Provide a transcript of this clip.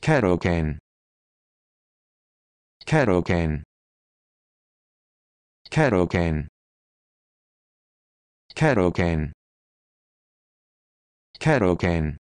Ketogene. Ketogene. Ketogene. Ketogene. Ketogene.